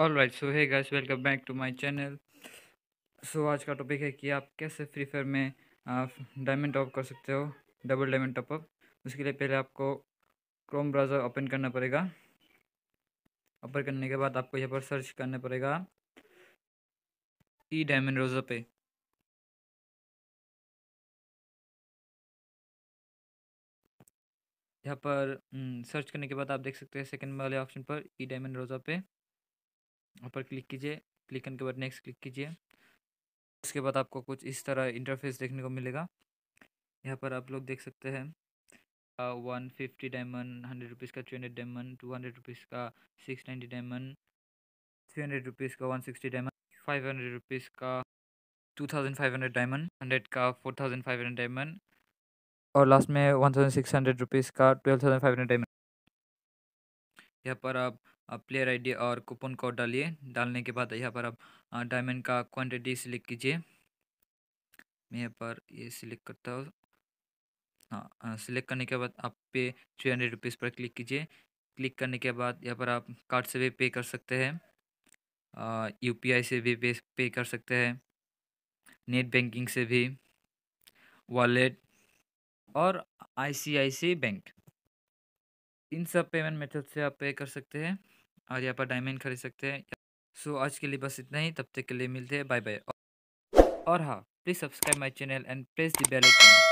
all right so है guys welcome back to my channel so आज का topic है कि आप कैसे फ्री फायर में डायमंड टॉप कर सकते हो डबल डायमंड टॉपअप उसके लिए पहले आपको क्रोम ब्राउज़र ओपन करना पड़ेगा ओपन करने के बाद आपको यहाँ पर सर्च करना पड़ेगा ई डायमंड रोज़र पे यहाँ पर सर्च हम्म, करने के बाद आप देख सकते हैं सेकंड वाले ऑप्शन पर ई डायमंड रोज़ा पे वहाँ पर क्लिक कीजिए क्लिक करने के बाद नेक्स्ट क्लिक कीजिए उसके बाद आपको कुछ इस तरह इंटरफेस देखने को मिलेगा यहाँ पर आप लोग देख सकते हैं one fifty diamond hundred rupees का three hundred diamond two hundred rupees का six ninety diamond three hundred rupees का one sixty diamond five hundred rupees का two thousand five hundred diamond hundred का four thousand five hundred diamond और last में one thousand six hundred rupees का twelve thousand five hundred diamond यहाँ पर आप player ID और कूपन कोड डालिए डालने के बाद यहाँ पर आप डायमंड का क्वांटिटी सिलेक्ट कीजिए मैं यहाँ पर ये सिलेक्ट करता हूँ हाँ सिलेक्ट करने के बाद आप पे थ्री हंड्रेड रुपीज़ पर क्लिक कीजिए क्लिक करने के बाद यहाँ पर आप कार्ड से भी पे कर सकते हैं यू पी आई से भी पे पे कर सकते हैं नेट बैंकिंग से भी वॉलेट और आई सी आई सी बैंक इन सब पेमेंट मेथड से आप पे कर सकते हैं और यहाँ पर डायमंड खरीद सकते हैं सो so, आज के लिए बस इतना ही तब तक के लिए मिलते हैं बाय बाय और हाँ please subscribe my channel and press the bell icon